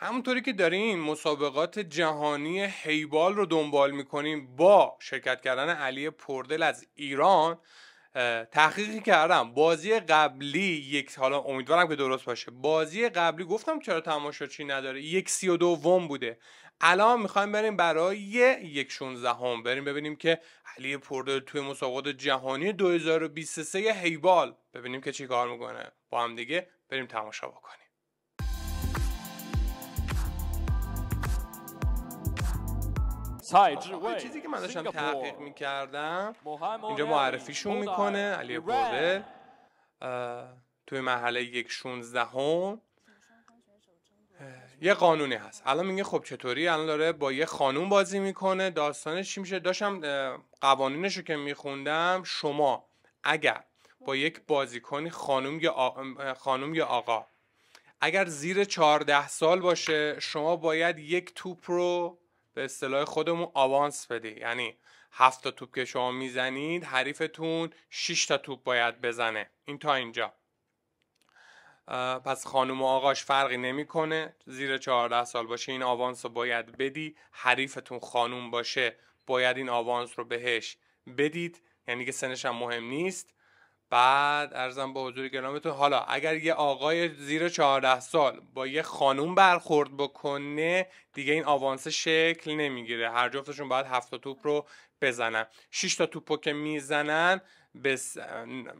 همونطوری که داریم مسابقات جهانی هیبال رو دنبال میکنیم با شرکت کردن علی پردل از ایران تحقیقی کردم بازی قبلی یک حالا امیدوارم که درست باشه بازی قبلی گفتم چرا تماشا چی نداره یک سی و بوده الان میخوایم بریم برای یک هم بریم ببینیم که علی پردل توی مسابقات جهانی 2023 هیبال ببینیم که چی کار میکنه با هم دیگه بریم تماشا بکنیم چیزی که من داشتم تحقیق میکردم اینجا معرفیشون میکنه علی بردل توی محله یک هم یه قانونی هست الان میگه خب چطوری الان داره با یه خانوم بازی میکنه داستانش چی میشه داشتم قوانینش رو که میخوندم شما اگر با یک بازیکنی خانوم یا خانوم یا آقا اگر زیر 14 سال باشه شما باید یک توپ رو به اصطلاح خودمون آوانس بدی یعنی هفت تا توپ که شما میزنید حریفتون 6 تا توپ باید بزنه این تا اینجا پس خانم و آقاش فرقی نمیکنه زیر 14 سال باشه این آوانس رو باید بدی حریفتون خانم باشه باید این آوانس رو بهش بدید یعنی که سنش هم مهم نیست بعد ارزم به حضور گرامتون حالا اگر یه آقای زیر 14 سال با یه خانوم برخورد بکنه دیگه این آوانس شکل نمیگیره هر جفتشون باید هفت توپ رو بزنن 6 تا توپو که میزنن به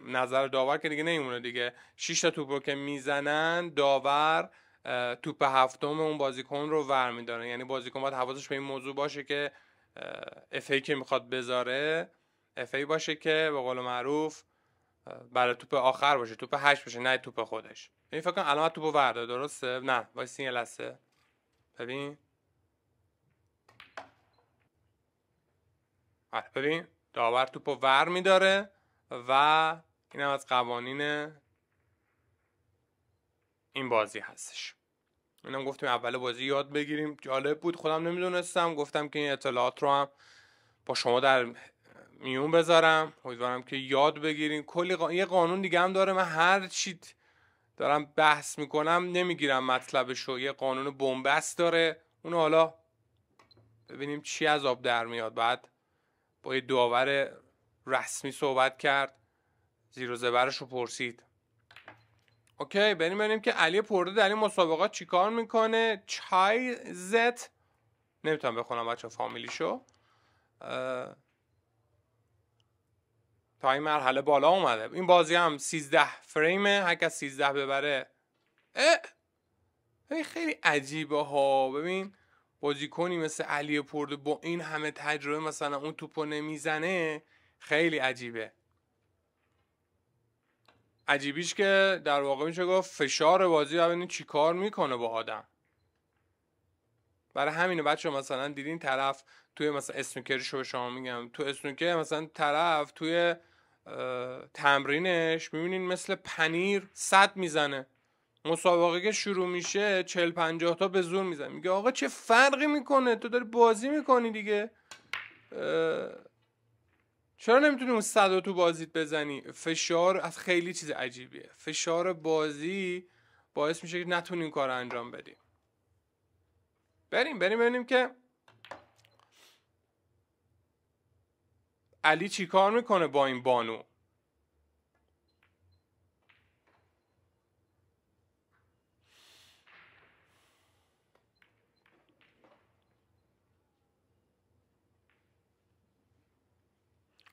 نظر داور که دیگه نمیمونه دیگه 6 تا توپو که میزنن داور توپ هفتم اون بازیکن رو ور میداره یعنی بازیکن باید حواسش به این موضوع باشه که اف که میخواد بذاره اف باشه که به قول معروف برای توپ آخر باشه توپ هشت باشه نه توپ خودش ببین فکر کنم الان توپ ورده درسته نه وایس یه لحظه ببین آره، ببین داور توپو ور میداره و این هم از قوانین این بازی هستش اینم گفتیم اول بازی یاد بگیریم جالب بود خودم نمیدونستم گفتم که این اطلاعات رو هم با شما در میون بذارم امیدوارم که یاد بگیرین کلی یه قانون دیگه هم داره من هر چی دارم بحث میکنم نمیگیرم مطلبشو یه قانون بنبست داره اون حالا ببینیم چی از آب در میاد بعد با یه داور رسمی صحبت کرد زیر و زبرش رو پرسید اوکی بریم ببینیم که علی پرده در این مسابقات چیکار میکنه چای زت نمیتونم بخونم بچه فامیلیشو شو. تا این مرحله بالا اومده این بازی هم 13 فریم هر کس 13 ببره اه خیلی عجیبه ها ببین بازیکنی مثل علی پرده با این همه تجربه مثلا اون توپو نمیزنه خیلی عجیبه عجیبیش که در واقع میشه گفت فشار بازی ببینید چیکار میکنه با آدم برای همینه بچه مثلا دیدین طرف توی مثلا شو به شما میگم تو اسنوکر مثلا طرف توی تمرینش میبینین مثل پنیر صد میزنه مسابقه که شروع میشه چل پنجاه تا به زور میزنه میگه آقا چه فرقی میکنه تو داری بازی میکنی دیگه چرا نمیتونی اون صد تو بازیت بزنی فشار از خیلی چیز عجیبیه فشار بازی باعث میشه که نتونیم کار انجام بدیم بریم بریم ببینیم که علی چی کار میکنه با این بانو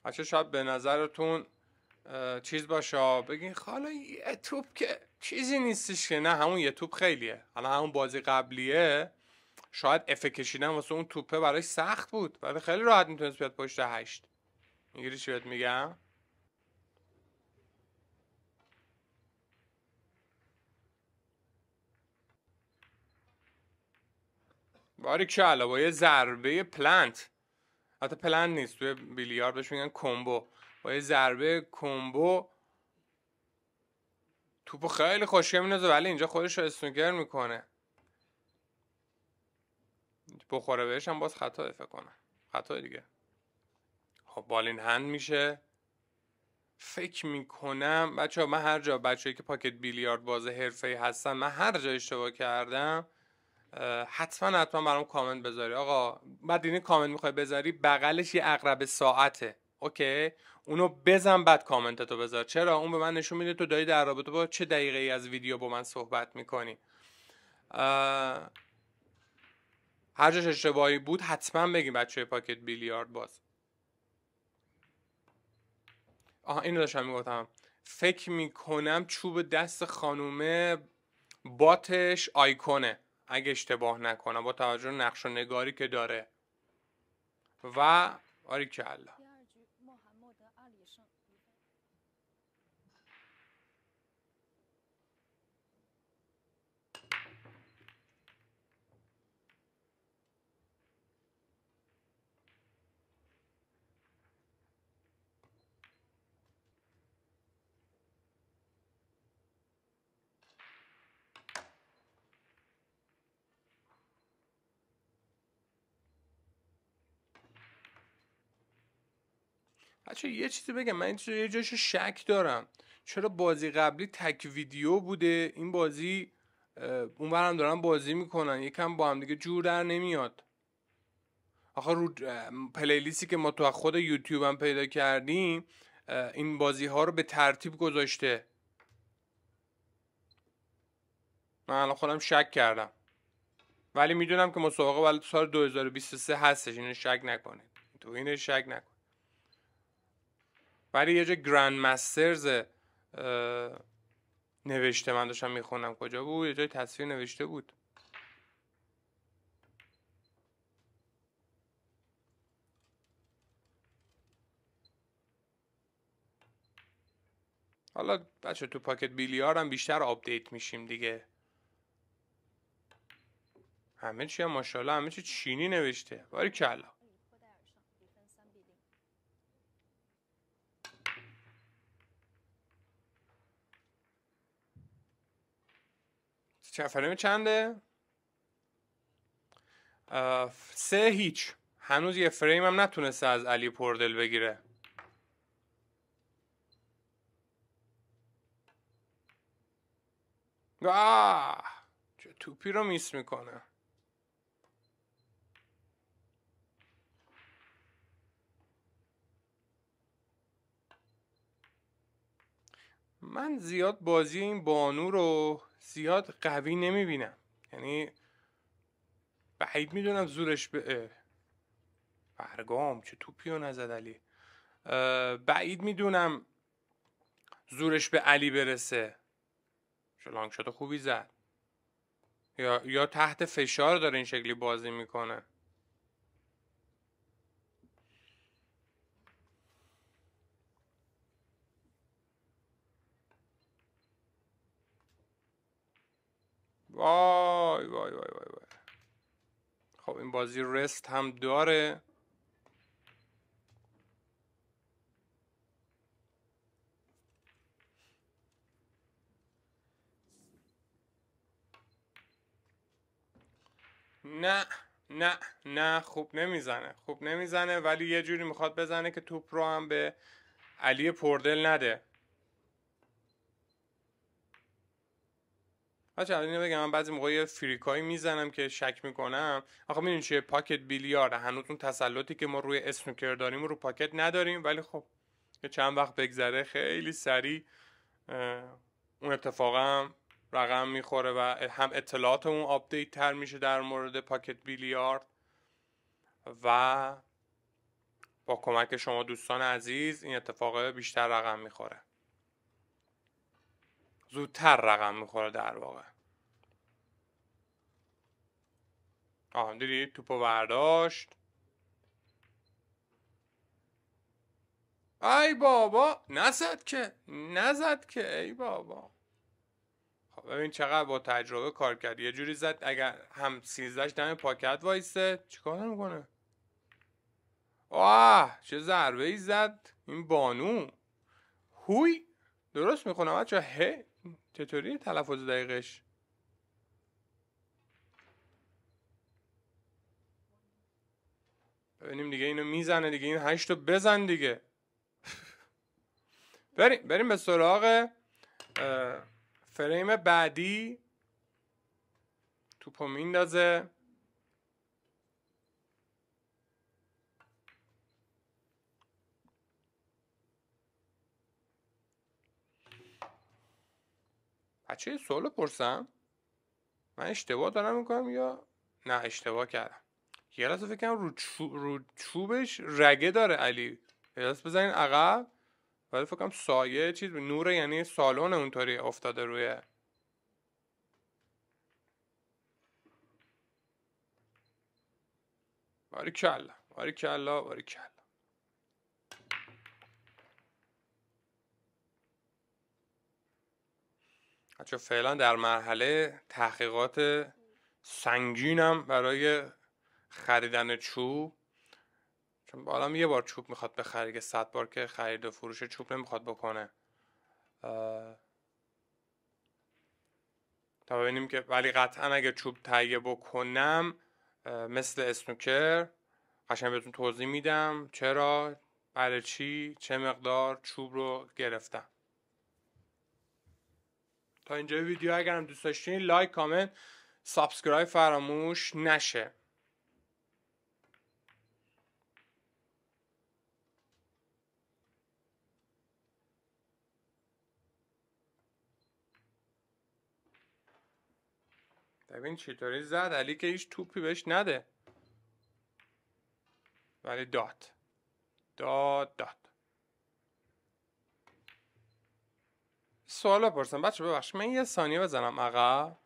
بچه شاید به نظرتون چیز باشه بگین حالا یه توپ که چیزی نیستش که نه همون یه توپ خیلیه حالا همون بازی قبلیه شاید افه کشیدن واسه اون توپه برای سخت بود ولی خیلی راحت میتونست بیاد پشت هشت میگیری چی بهت میگم باری کلا با یه ضربه پلنت حتی پلنت نیست توی بیلیارد بهش میگن کمبو با یه ضربه کمبو توپو خیلی خوشگه میندازه ولی اینجا خودش رو استونگر میکنه بخوره بهش هم باز خطا فکر کنم خطا دیگه خب بالین هند میشه فکر میکنم بچه من هر جا بچه که پاکت بیلیارد باز حرفه ای هستن من هر جا اشتباه کردم حتما حتما برام کامنت بذاری آقا بعد اینه کامنت میخوای بذاری بغلش یه اقرب ساعته اوکی اونو بزن بعد تو بذار چرا اون به من نشون میده تو داری در رابطه با چه دقیقه ای از ویدیو با من صحبت میکنی هر جاش اشتباهی بود حتما بگیم بچه پاکت بیلیارد باز آها اینو داشتم میگفتم فکر میکنم چوب دست خانومه باتش آیکونه اگه اشتباه نکنم با توجه نقش و نگاری که داره و آری بچه یه چیزی بگم من یه جاشو شک دارم چرا بازی قبلی تک ویدیو بوده این بازی اونورم دارن بازی میکنن یکم با هم دیگه جور در نمیاد آخه رو پلیلیستی که ما تو خود یوتیوب هم پیدا کردیم این بازی ها رو به ترتیب گذاشته من الان خودم شک کردم ولی میدونم که مسابقه ولی سال 2023 هستش اینو شک نکنه تو اینو شک نکنه ولی یه جا گراند مسترز نوشته من داشتم میخونم کجا بود یه جای تصویر نوشته بود حالا بچه تو پاکت بیلیار هم بیشتر آپدیت میشیم دیگه همه چی هم ماشاءالله همه چی چینی نوشته باری کلا فریم چنده سه هیچ هنوز یه فریم هم نتونسته از علی پردل بگیره چه توپی رو میس میکنه من زیاد بازی این بانو رو زیاد قوی نمیبینم یعنی بعید میدونم زورش به برگام چه رو نزد علی بعید میدونم زورش به علی برسه شلانگ شده خوبی زد یا, یا تحت فشار داره این شکلی بازی میکنه وای وای وای وای وای خب این بازی رست هم داره نه نه نه خوب نمیزنه خوب نمیزنه ولی یه جوری میخواد بزنه که توپ رو هم به علی پردل نده بچه اینو بگم من بعضی موقع یه فریکایی میزنم که شک میکنم آخه میدونی چیه پاکت بیلیارد هنوز اون تسلطی که ما روی اسنوکر داریم رو پاکت نداریم ولی خب یه چند وقت بگذره خیلی سریع اون اتفاقا رقم میخوره و هم اطلاعاتمون آپدیت تر میشه در مورد پاکت بیلیارد و با کمک شما دوستان عزیز این اتفاق بیشتر رقم میخوره زودتر رقم میخوره در واقع آه دیدید توپو برداشت ای بابا نزد که نزد که ای بابا خب ببین چقدر با تجربه کار کرد یه جوری زد اگر هم سیزدهش دم پاکت وایسته چیکار میکنه آه چه ضربه ای زد این بانو هوی درست میخونم بچه چطوری تلفظ دقیقش ببینیم دیگه اینو میزنه دیگه این هشت رو بزن دیگه بریم بریم به سراغ فریم بعدی توپو میندازه بچه یه سوال پرسم من اشتباه دارم میکنم یا نه اشتباه کردم یه لحظه فکرم رو, رو چوبش رگه داره علی یه لحظه بزنین عقب ولی فکرم سایه چیز نور یعنی سالن اونطوری افتاده روی باری کلا باری کلا بچه فعلا در مرحله تحقیقات سنگینم برای خریدن چوب چون بالا یه بار چوب میخواد بخره که صد بار که خرید و فروش چوب نمیخواد بکنه تا ببینیم که ولی قطعا اگه چوب تهیه بکنم مثل اسنوکر قشنگ بهتون توضیح میدم چرا برای چی چه مقدار چوب رو گرفتم تا اینجا ویدیو اگرم دوست داشتین لایک کامنت سابسکرایب فراموش نشه ببین چطوری زد علی که هیچ توپی بهش نده ولی داد داد داد سوال بپرسم بچه ببخش من یه ثانیه بزنم عقب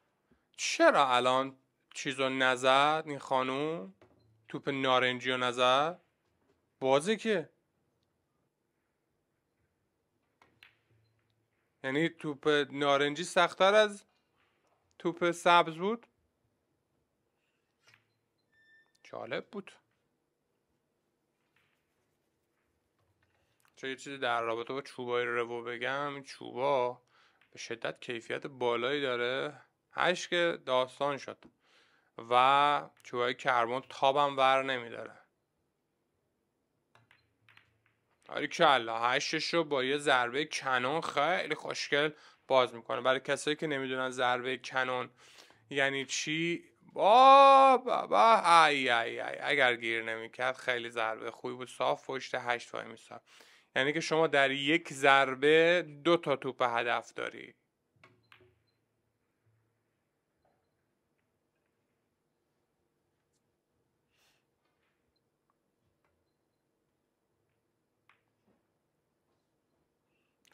چرا الان چیزو نزد این خانوم توپ نارنجی رو نزد بازی که یعنی توپ نارنجی سختتر از توپ سبز بود جالب بود چون یه چیزی در رابطه با چوبای رو بگم این چوبا به شدت کیفیت بالایی داره که داستان شد و چوبای کربن تابم ور نمیداره آره کلا هشتش رو با یه ضربه کنون خیلی خوشگل باز میکنه برای کسایی که نمیدونن ضربه کنون یعنی چی با با ای ای ای اگر گیر نمیکرد خیلی ضربه خوبی بود صاف پشت هشت وای میسا یعنی که شما در یک ضربه دو تا توپ هدف داری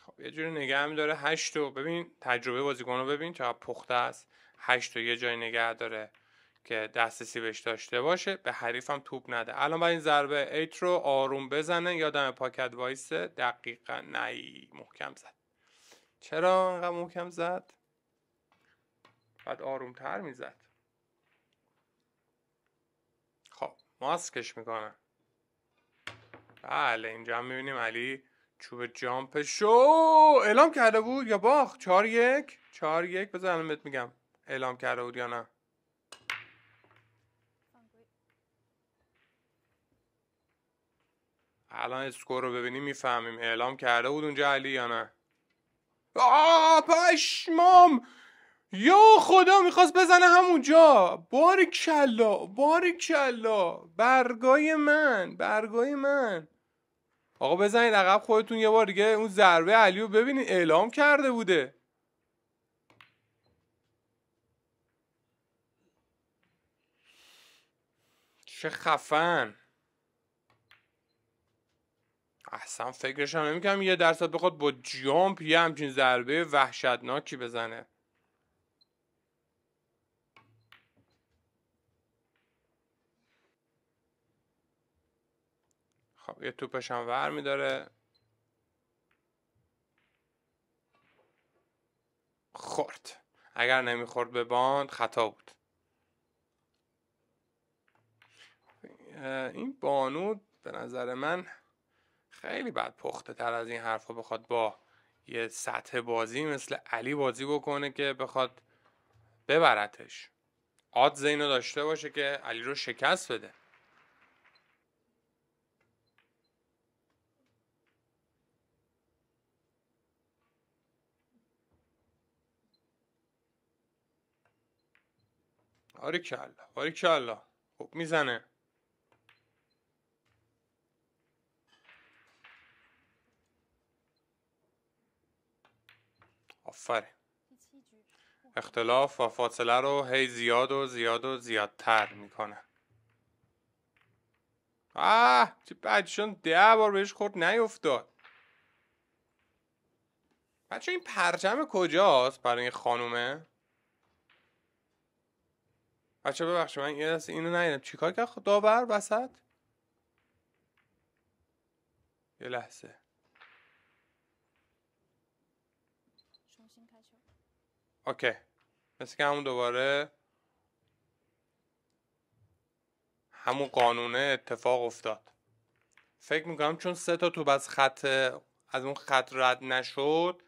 خب یه جوری نگه هم داره هشت ببین تجربه بازیکن رو ببین چقدر پخته است هشت یه جای نگه داره که دسترسی بهش داشته باشه به حریفم توپ نده الان باید این ضربه ایت رو آروم بزنه یادم پاکت وایسه دقیقا نی محکم زد چرا انقدر محکم زد بعد آروم تر میزد خب ماسکش میکنه بله اینجا هم میبینیم علی چوب جامپ شو اعلام کرده بود یا باخ چهار یک چهار یک بذار الان بهت میگم اعلام کرده بود یا نه الان اسکور رو ببینیم میفهمیم اعلام کرده بود اونجا علی یا نه آه پشمام یا خدا میخواست بزنه همونجا باریکلا کلا برگای من برگای من آقا بزنید عقب خودتون یه بار دیگه اون ضربه علی رو ببینید اعلام کرده بوده چه خفن اصلا هم نمیکنم یه درصد بخواد با جامپ یه همچین ضربه وحشتناکی بزنه خب یه توپش هم ور میداره خورد اگر نمیخورد به باند خطا بود این بانو به نظر من خیلی بد پخته تر از این حرفا بخواد با یه سطح بازی مثل علی بازی بکنه که بخواد ببرتش آد زینو داشته باشه که علی رو شکست بده آری کلا آری کلا خوب میزنه اختلاف و فاصله رو هی زیاد و زیاد و زیادتر میکنن آه چه بچون ده بار بهش خورد نیفتاد بچه این پرچم کجاست برای این خانومه بچه ببخشید من یه دست اینو ندیدم چیکار کرد داور وسط یه لحظه اوکی مثل که همون دوباره همون قانونه اتفاق افتاد فکر میکنم چون سه تا توپ از خط از اون خط رد نشد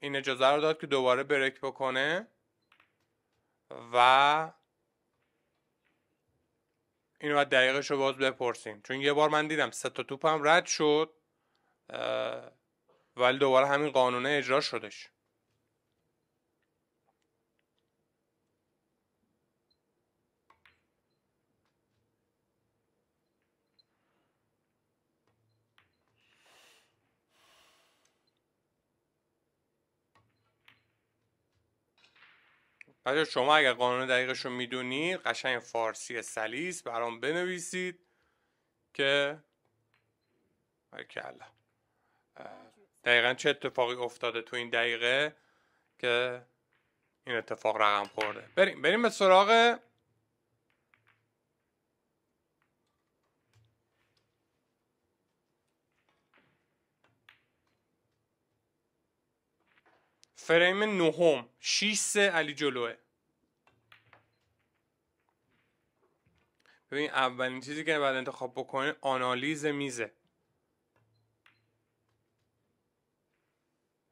این اجازه رو داد که دوباره بریک بکنه و اینو باید دقیقش رو باز بپرسیم چون یه بار من دیدم سه تا توپ هم رد شد ولی دوباره همین قانونه اجرا شدش بچه شما اگر قانون دقیقش رو میدونید قشنگ فارسی سلیس برام بنویسید که الله دقیقا چه اتفاقی افتاده تو این دقیقه که این اتفاق رقم خورده بریم بریم به سراغ فریم نهم 6 3 علی جلوه ببین اولین چیزی که بعد انتخاب بکنه آنالیز میزه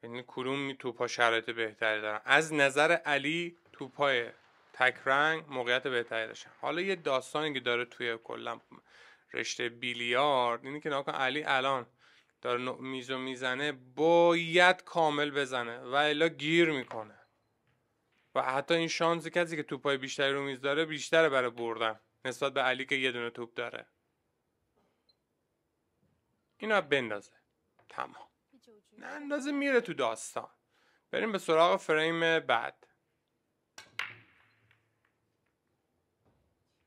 یعنی کدوم توپا شرایط بهتری دارن از نظر علی توپای تک رنگ موقعیت بهتری داشتن حالا یه داستانی که داره توی کلا رشته بیلیارد اینی که ناکن علی الان داره میزو میزنه باید کامل بزنه و الا گیر میکنه و حتی این شانس کسی که توپای بیشتری رو میز داره بیشتره برای بردن نسبت به علی که یه دونه توپ داره اینو بندازه تمام نه اندازه میره تو داستان بریم به سراغ فریم بعد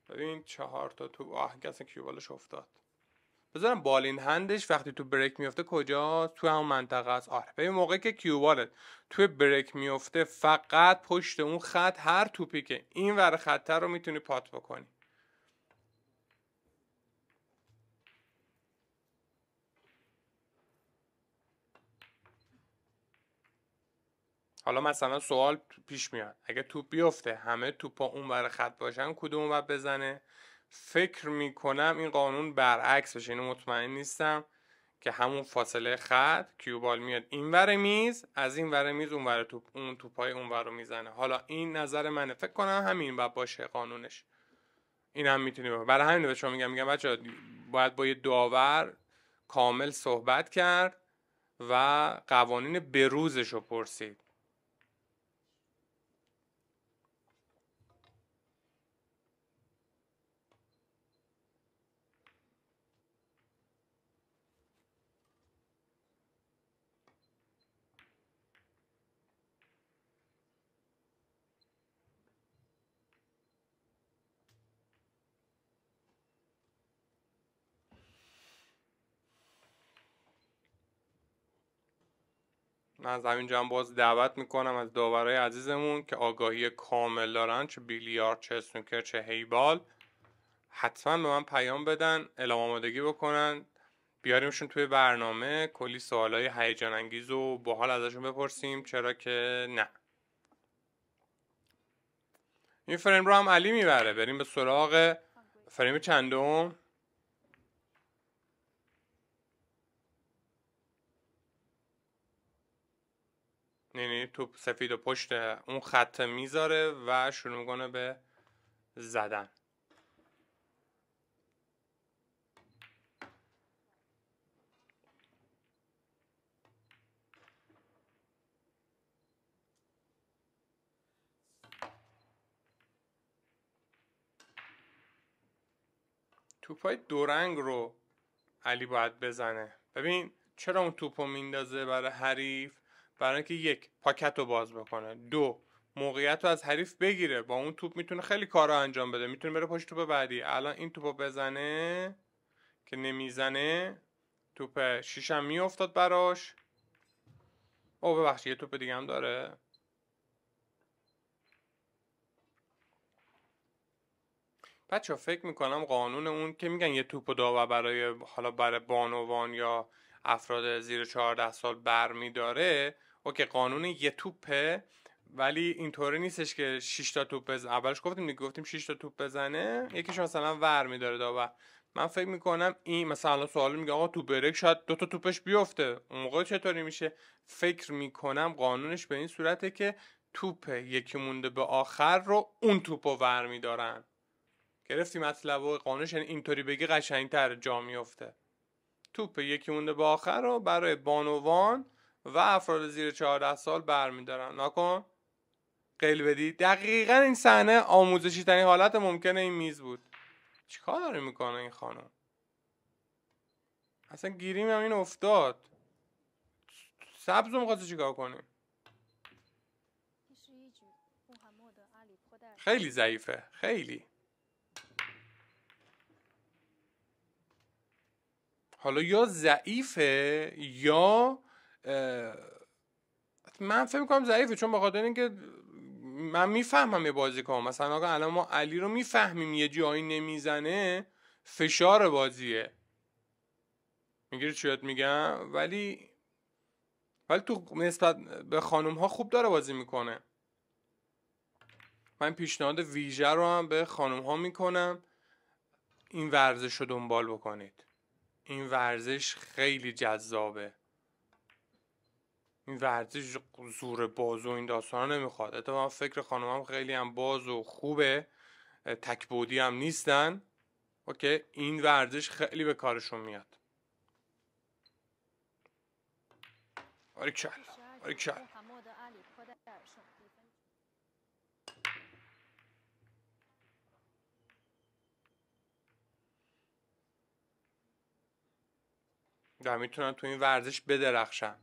ببین چهار تا توپ آه کسی کیوالش افتاد بذارم بالین هندش وقتی تو بریک میفته کجا تو هم منطقه است آره به موقع که کیوبالت تو بریک میفته فقط پشت اون خط هر توپی که این ور خطه رو میتونی پات بکنی حالا مثلا سوال پیش میاد اگه توپ بیفته همه توپا اون ور خط باشن کدوم رو بزنه فکر میکنم این قانون برعکس بشه اینو مطمئن نیستم که همون فاصله خط کیوبال میاد این ور میز از این ور میز اون ور توپ اون توپای اون ور رو میزنه حالا این نظر منه فکر کنم همین باید باشه قانونش این هم باشه برای همین به شما میگم میگم بچه باید با یه داور کامل صحبت کرد و قوانین بروزش رو پرسید از همینجا هم باز دعوت میکنم از داورای عزیزمون که آگاهی کامل دارن چه بیلیارد چه سنوکر چه هیبال حتما به من پیام بدن اعلام آمادگی بکنن بیاریمشون توی برنامه کلی های هیجان انگیز و باحال ازشون بپرسیم چرا که نه این فریم رو هم علی میبره بریم به سراغ فریم چندم یعنی توپ سفید و پشت اون خط میذاره و شروع میکنه به زدن توپای رنگ رو علی باید بزنه ببین چرا اون توپو میندازه برای حریف برای اینکه یک پاکت رو باز بکنه دو موقعیت رو از حریف بگیره با اون توپ میتونه خیلی کار رو انجام بده میتونه بره پشت توپ بعدی الان این توپ رو بزنه که نمیزنه توپ شیشم میافتاد براش او ببخشید یه توپ دیگه هم داره بچه فکر میکنم قانون اون که میگن یه توپ و برای حالا برای بانوان یا افراد زیر 14 سال بر میداره اوکی قانون یه توپه ولی اینطوری نیستش که 6 تا توپ اولش گفتیم دیگه گفتیم 6 تا توپ بزنه یکیش مثلا ور میداره داور من فکر میکنم این مثلا سوال میگه آقا تو برک شاید دو تا توپش بیفته اون موقع چطوری میشه فکر میکنم قانونش به این صورته که توپ یکی مونده به آخر رو اون توپ ور میدارن گرفتی مطلب و قانونش یعنی اینطوری بگی قشنگتر جا میفته توپ یکی مونده به آخر رو برای بانوان و افراد زیر 14 سال برمیدارن نکن قیل بدی دقیقا این صحنه آموزشی ترین حالت ممکنه این میز بود چیکار داره میکنه این خانم اصلا گیریم هم این افتاد سبز رو چیکار کنیم خیلی ضعیفه خیلی حالا یا ضعیفه یا من فکر میکنم ضعیفه چون به خاطر اینکه من میفهمم یه کنم مثلا آقا الان ما علی رو میفهمیم یه جایی نمیزنه فشار بازیه میگیری چیت میگم ولی ولی تو نسبت به خانم ها خوب داره بازی میکنه من پیشنهاد ویژه رو هم به خانم ها میکنم این ورزش رو دنبال بکنید این ورزش خیلی جذابه این ورزش زور باز و این داستان نمیخواد اتفاقا فکر هم خیلی هم باز و خوبه تکبودی هم نیستن اوکی این ورزش خیلی به کارشون میاد و آره آره میتونن تو این ورزش بدرخشن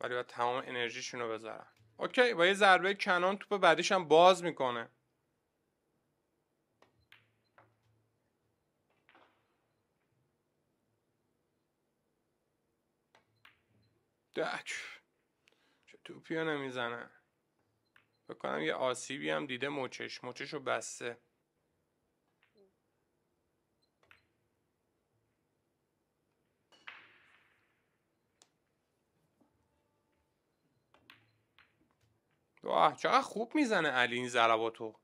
ولی باید تمام انرژیشون رو بذارن اوکی با یه ضربه کنان توپ بعدیش هم باز میکنه دک چه توپی نمیزنه بکنم یه آسیبی هم دیده مچش مچش رو بسته آه چقدر خوب میزنه علی این ضرباتو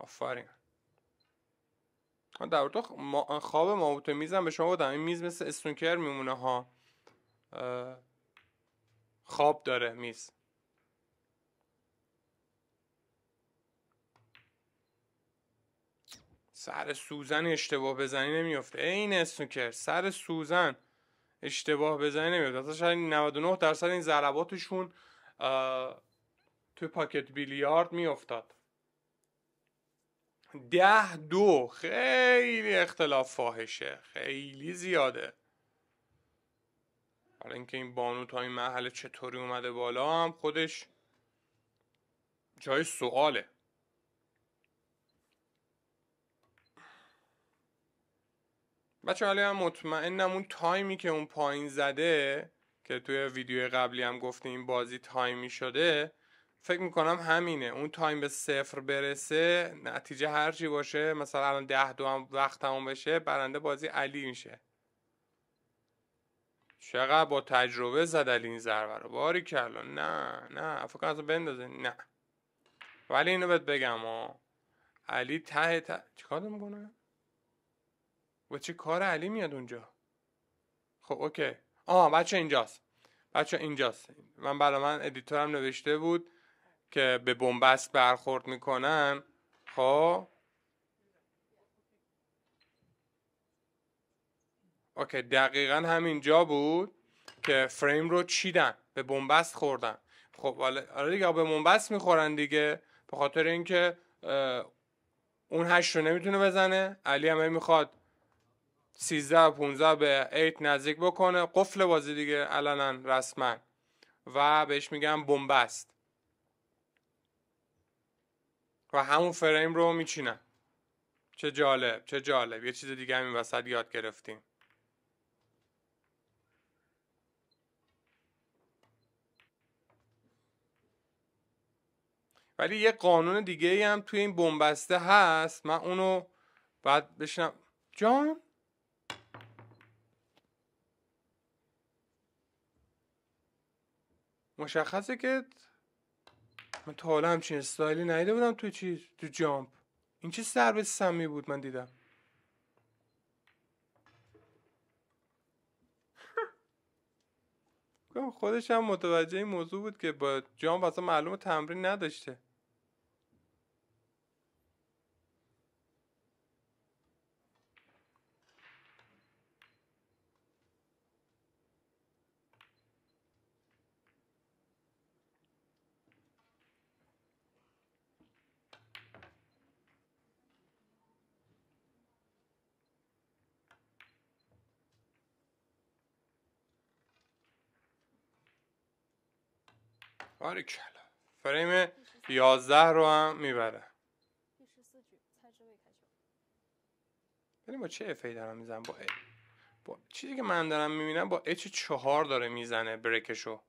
آفرین در تو خواب ماموتو میزم به شما بدم این میز مثل استونکر میمونه ها خواب داره میز سر سوزن اشتباه بزنی نمیفته این اسنوکر سر سوزن اشتباه بزنی نمیفته اصلا شاید 99 درصد این ضرباتشون تو پاکت بیلیارد میافتاد ده دو خیلی اختلاف فاحشه خیلی زیاده حالا اینکه این بانو تا این مرحله چطوری اومده بالا هم خودش جای سواله بچه حالا هم مطمئنم اون تایمی که اون پایین زده که توی ویدیو قبلی هم گفتیم این بازی تایمی شده فکر میکنم همینه اون تایم به صفر برسه نتیجه هرچی باشه مثلا الان ده دو هم وقت تموم بشه برنده بازی علی میشه چقدر با تجربه زد علی این ضربه رو باری کلا نه نه فکر کنم بندازه نه ولی اینو بهت بگم ها علی ته ته چیکار میکنه و چه کار علی میاد اونجا خب اوکی آه بچه اینجاست بچه اینجاست من برای من ادیتورم نوشته بود که به بنبست برخورد میکنن خب اوکی دقیقا همینجا بود که فریم رو چیدن به بنبست خوردن خب حالا آره دیگه به بنبست میخورن دیگه به خاطر اینکه اون هشت رو نمیتونه بزنه علی همه میخواد 13 15 به 8 نزدیک بکنه قفل بازی دیگه الان رسما و بهش میگم بنبست و همون فریم رو میچینم چه جالب چه جالب یه چیز دیگه همین وسط یاد گرفتیم ولی یه قانون دیگه هم توی این بنبسته هست من اونو بعد بشنم جان مشخصه که من تا حالا همچین استایلی ندیده بودم تو چی تو جامپ این چه به سمی بود من دیدم خودش هم متوجه این موضوع بود که با جامپ اصلا معلوم تمرین نداشته فریم 11 رو هم میبره ببین با چه افهی دارم میزنم با با چیزی که من دارم میبینم با اچ 4 داره میزنه بریکشو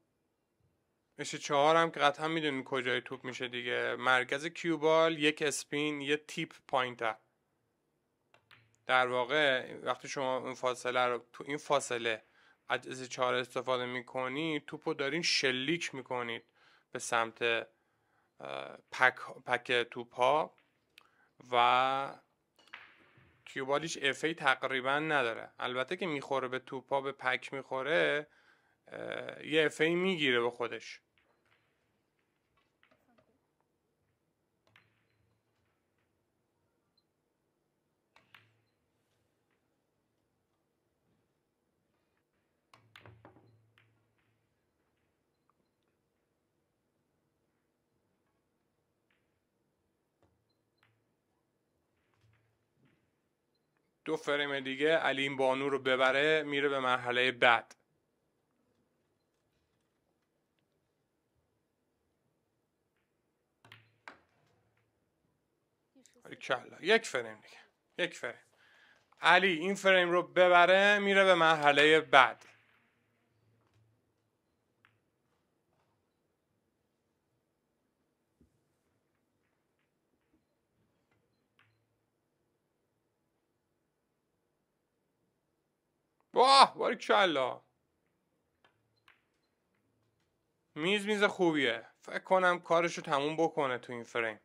اچ 4 هم که قطعا میدونیم کجای توپ میشه دیگه مرکز کیوبال یک اسپین یه تیپ پاینتر در واقع وقتی شما اون فاصله رو تو این فاصله از چهار استفاده استفاده توپ توپو دارین شلیک میکنید به سمت پک, پک توپ ها و کیوبالیش اف تقریبا نداره البته که میخوره به توپا به پک میخوره یه اف میگیره به خودش دو فریم دیگه علی این بانو رو ببره میره به مرحله بعد کلا یک فریم دیگه یک فریم علی این فریم رو ببره میره به مرحله بعد واه باریکلا میز میز خوبیه فکر کنم کارشو تموم بکنه تو این فریم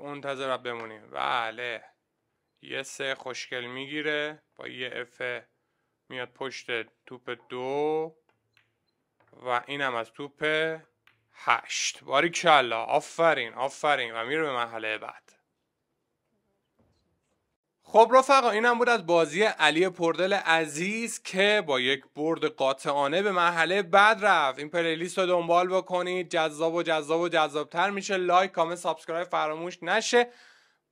منتظر بمونیم بله یه سه خوشگل میگیره با یه اف میاد پشت توپ دو و اینم از توپ هشت باریکلا آفرین آفرین و میره به محله بعد خب رفقا اینم بود از بازی علی پردل عزیز که با یک برد قاطعانه به مرحله بعد رفت این پلیلیست رو دنبال بکنید جذاب و جذاب و جذابتر میشه لایک کامنت سابسکرایب فراموش نشه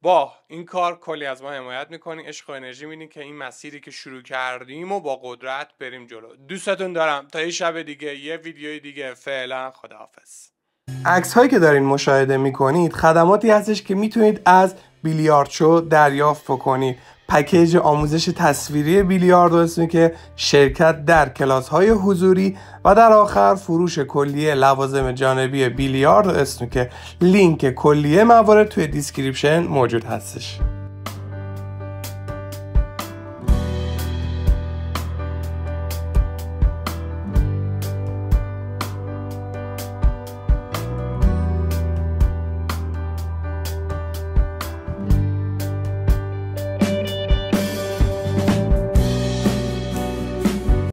با این کار کلی از ما حمایت میکنیم عشق و انرژی میدین که این مسیری که شروع کردیم و با قدرت بریم جلو دوستتون دارم تا یه شب دیگه یه ویدیوی دیگه فعلا خداحافظ عکس هایی که دارین مشاهده کنید خدماتی هستش که میتونید از بیلیارد شو دریافت بکنید پکیج آموزش تصویری بیلیارد و که شرکت در کلاس های حضوری و در آخر فروش کلیه لوازم جانبی بیلیارد و که لینک کلیه موارد توی دیسکریپشن موجود هستش